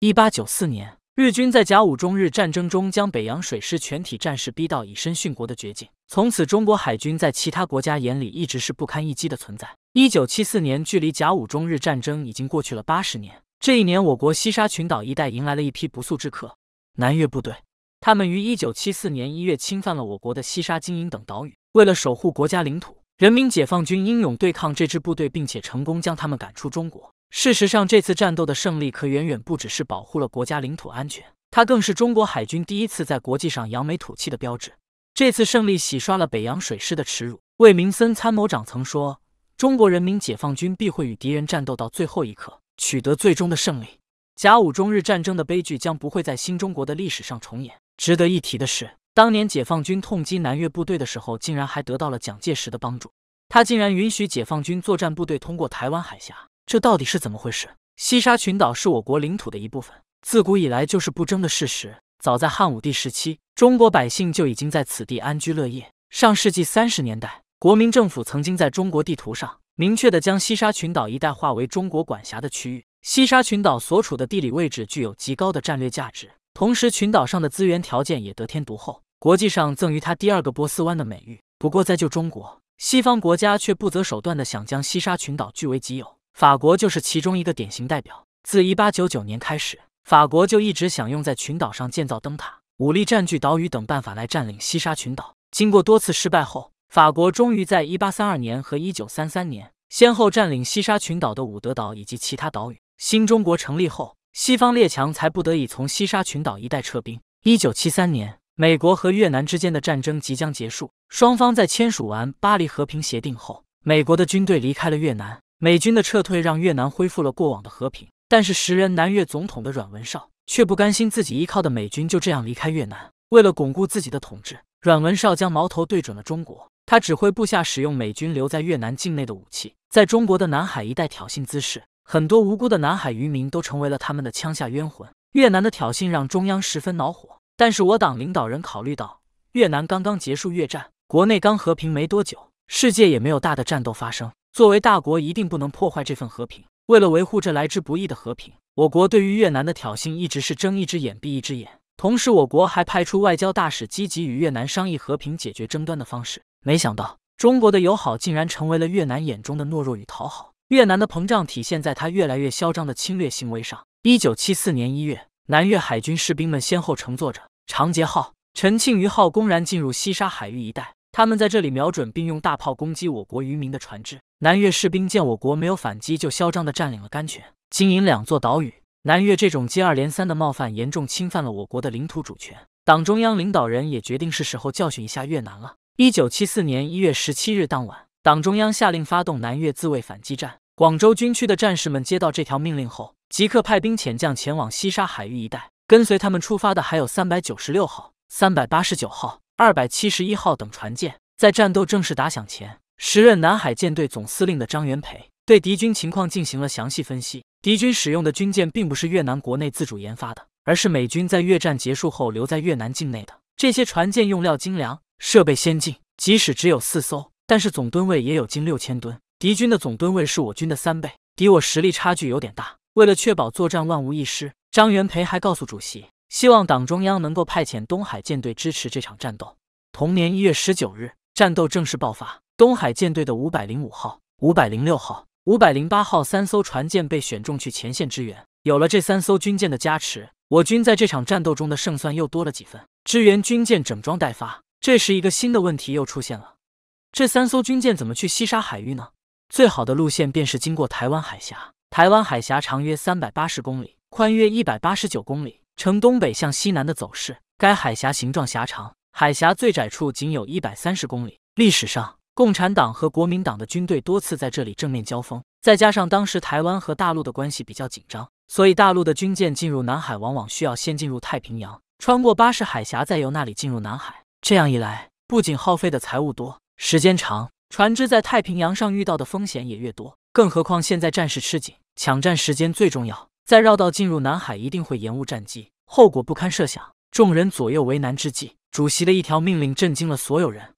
一八九四年，日军在甲午中日战争中将北洋水师全体战士逼到以身殉国的绝境。从此，中国海军在其他国家眼里一直是不堪一击的存在。一九七四年，距离甲午中日战争已经过去了八十年。这一年，我国西沙群岛一带迎来了一批不速之客——南越部队。他们于一九七四年一月侵犯了我国的西沙、金银等岛屿。为了守护国家领土，人民解放军英勇对抗这支部队，并且成功将他们赶出中国。事实上，这次战斗的胜利可远远不只是保护了国家领土安全，它更是中国海军第一次在国际上扬眉吐气的标志。这次胜利洗刷了北洋水师的耻辱。魏明森参谋长曾说：“中国人民解放军必会与敌人战斗到最后一刻，取得最终的胜利。甲午中日战争的悲剧将不会在新中国的历史上重演。”值得一提的是，当年解放军痛击南越部队的时候，竟然还得到了蒋介石的帮助，他竟然允许解放军作战部队通过台湾海峡。这到底是怎么回事？西沙群岛是我国领土的一部分，自古以来就是不争的事实。早在汉武帝时期，中国百姓就已经在此地安居乐业。上世纪三十年代，国民政府曾经在中国地图上明确地将西沙群岛一带划为中国管辖的区域。西沙群岛所处的地理位置具有极高的战略价值，同时群岛上的资源条件也得天独厚，国际上赠予它“第二个波斯湾”的美誉。不过，在旧中国，西方国家却不择手段地想将西沙群岛据为己有。法国就是其中一个典型代表。自一八九九年开始，法国就一直想用在群岛上建造灯塔、武力占据岛屿等办法来占领西沙群岛。经过多次失败后，法国终于在一八三二年和一九三三年先后占领西沙群岛的伍德岛以及其他岛屿。新中国成立后，西方列强才不得已从西沙群岛一带撤兵。一九七三年，美国和越南之间的战争即将结束，双方在签署完巴黎和平协定后，美国的军队离开了越南。美军的撤退让越南恢复了过往的和平，但是时任南越总统的阮文绍却不甘心自己依靠的美军就这样离开越南。为了巩固自己的统治，阮文绍将矛头对准了中国。他指挥部下使用美军留在越南境内的武器，在中国的南海一带挑衅滋事，很多无辜的南海渔民都成为了他们的枪下冤魂。越南的挑衅让中央十分恼火，但是我党领导人考虑到越南刚刚结束越战，国内刚和平没多久，世界也没有大的战斗发生。作为大国，一定不能破坏这份和平。为了维护这来之不易的和平，我国对于越南的挑衅一直是睁一只眼闭一只眼。同时，我国还派出外交大使，积极与越南商议和平解决争端的方式。没想到，中国的友好竟然成为了越南眼中的懦弱与讨好。越南的膨胀体现在他越来越嚣张的侵略行为上。一九七四年一月，南越海军士兵们先后乘坐着长捷号、陈庆余号，公然进入西沙海域一带。他们在这里瞄准并用大炮攻击我国渔民的船只。南越士兵见我国没有反击，就嚣张地占领了甘泉、金银两座岛屿。南越这种接二连三的冒犯，严重侵犯了我国的领土主权。党中央领导人也决定是时候教训一下越南了。一九七四年一月十七日当晚，党中央下令发动南越自卫反击战。广州军区的战士们接到这条命令后，即刻派兵遣将前往西沙海域一带。跟随他们出发的还有三百九十六号、三百八十九号。二百七十一号等船舰在战斗正式打响前，时任南海舰队总司令的张元培对敌军情况进行了详细分析。敌军使用的军舰并不是越南国内自主研发的，而是美军在越战结束后留在越南境内的。这些船舰用料精良，设备先进，即使只有四艘，但是总吨位也有近六千吨。敌军的总吨位是我军的三倍，敌我实力差距有点大。为了确保作战万无一失，张元培还告诉主席。希望党中央能够派遣东海舰队支持这场战斗。同年一月十九日，战斗正式爆发。东海舰队的五百零五号、五百零六号、五百零八号三艘船舰被选中去前线支援。有了这三艘军舰的加持，我军在这场战斗中的胜算又多了几分。支援军舰整装待发，这时一个新的问题又出现了：这三艘军舰怎么去西沙海域呢？最好的路线便是经过台湾海峡。台湾海峡长约三百八十公里，宽约一百八十九公里。呈东北向西南的走势，该海峡形状狭长，海峡最窄处仅有一百三十公里。历史上，共产党和国民党的军队多次在这里正面交锋，再加上当时台湾和大陆的关系比较紧张，所以大陆的军舰进入南海往往需要先进入太平洋，穿过巴士海峡，再由那里进入南海。这样一来，不仅耗费的财物多，时间长，船只在太平洋上遇到的风险也越多。更何况现在战事吃紧，抢占时间最重要。再绕道进入南海，一定会延误战机，后果不堪设想。众人左右为难之际，主席的一条命令震惊了所有人。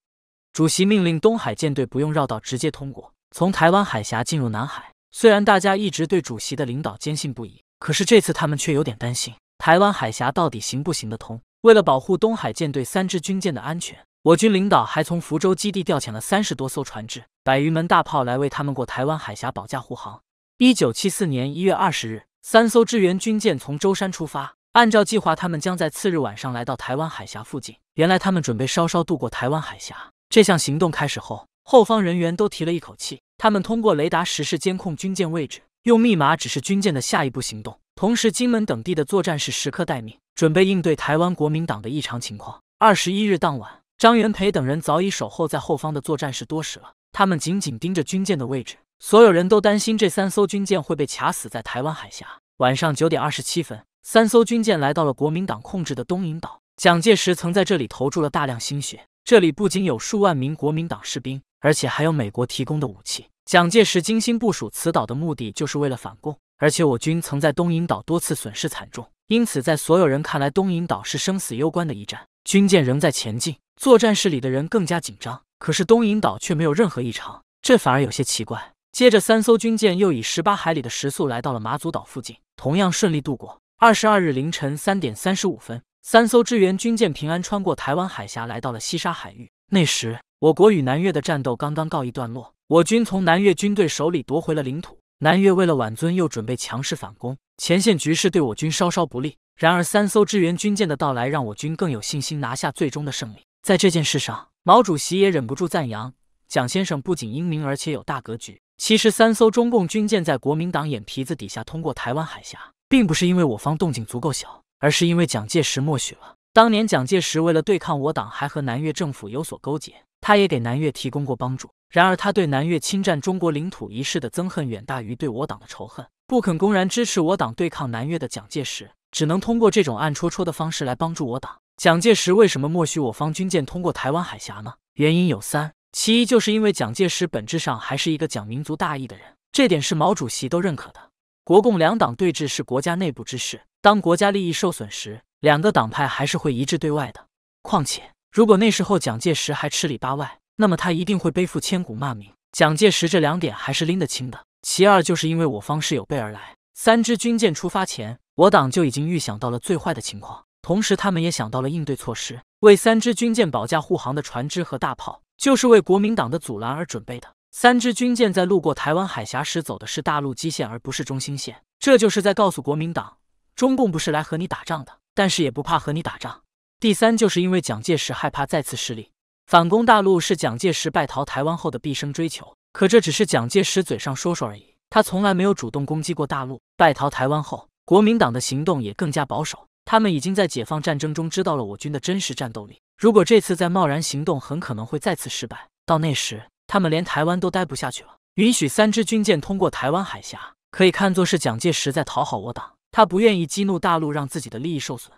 主席命令东海舰队不用绕道，直接通过，从台湾海峡进入南海。虽然大家一直对主席的领导坚信不疑，可是这次他们却有点担心台湾海峡到底行不行得通。为了保护东海舰队三支军舰的安全，我军领导还从福州基地调遣了三十多艘船只、百余门大炮来为他们过台湾海峡保驾护航。一九七四年一月二十日。三艘支援军舰从舟山出发，按照计划，他们将在次日晚上来到台湾海峡附近。原来，他们准备稍稍渡过台湾海峡。这项行动开始后，后方人员都提了一口气。他们通过雷达实时监控军舰位置，用密码指示军舰的下一步行动。同时，金门等地的作战室时刻待命，准备应对台湾国民党的异常情况。二十一日当晚，张元培等人早已守候在后方的作战室多时了，他们紧紧盯着军舰的位置。所有人都担心这三艘军舰会被卡死在台湾海峡。晚上九点二十七分，三艘军舰来到了国民党控制的东引岛。蒋介石曾在这里投注了大量心血，这里不仅有数万名国民党士兵，而且还有美国提供的武器。蒋介石精心部署此岛的目的就是为了反共，而且我军曾在东引岛多次损失惨重，因此在所有人看来，东引岛是生死攸关的一战。军舰仍在前进，作战室里的人更加紧张。可是东引岛却没有任何异常，这反而有些奇怪。接着，三艘军舰又以十八海里的时速来到了马祖岛附近，同样顺利度过。二十二日凌晨三点三十五分，三艘支援军舰平安穿过台湾海峡，来到了西沙海域。那时，我国与南越的战斗刚刚告一段落，我军从南越军队手里夺回了领土。南越为了挽尊，又准备强势反攻，前线局势对我军稍稍不利。然而，三艘支援军舰的到来，让我军更有信心拿下最终的胜利。在这件事上，毛主席也忍不住赞扬蒋先生，不仅英明，而且有大格局。其实，三艘中共军舰在国民党眼皮子底下通过台湾海峡，并不是因为我方动静足够小，而是因为蒋介石默许了。当年，蒋介石为了对抗我党，还和南越政府有所勾结，他也给南越提供过帮助。然而，他对南越侵占中国领土一事的憎恨远大于对我党的仇恨，不肯公然支持我党对抗南越的蒋介石，只能通过这种暗戳戳的方式来帮助我党。蒋介石为什么默许我方军舰通过台湾海峡呢？原因有三。其一，就是因为蒋介石本质上还是一个讲民族大义的人，这点是毛主席都认可的。国共两党对峙是国家内部之事，当国家利益受损时，两个党派还是会一致对外的。况且，如果那时候蒋介石还吃里扒外，那么他一定会背负千古骂名。蒋介石这两点还是拎得清的。其二，就是因为我方是有备而来，三支军舰出发前，我党就已经预想到了最坏的情况，同时他们也想到了应对措施，为三支军舰保驾护航的船只和大炮。就是为国民党的阻拦而准备的。三支军舰在路过台湾海峡时走的是大陆基线，而不是中心线，这就是在告诉国民党，中共不是来和你打仗的，但是也不怕和你打仗。第三，就是因为蒋介石害怕再次失利，反攻大陆是蒋介石败逃台湾后的毕生追求，可这只是蒋介石嘴上说说而已，他从来没有主动攻击过大陆。败逃台湾后，国民党的行动也更加保守，他们已经在解放战争中知道了我军的真实战斗力。如果这次再贸然行动，很可能会再次失败。到那时，他们连台湾都待不下去了。允许三支军舰通过台湾海峡，可以看作是蒋介石在讨好我党，他不愿意激怒大陆，让自己的利益受损。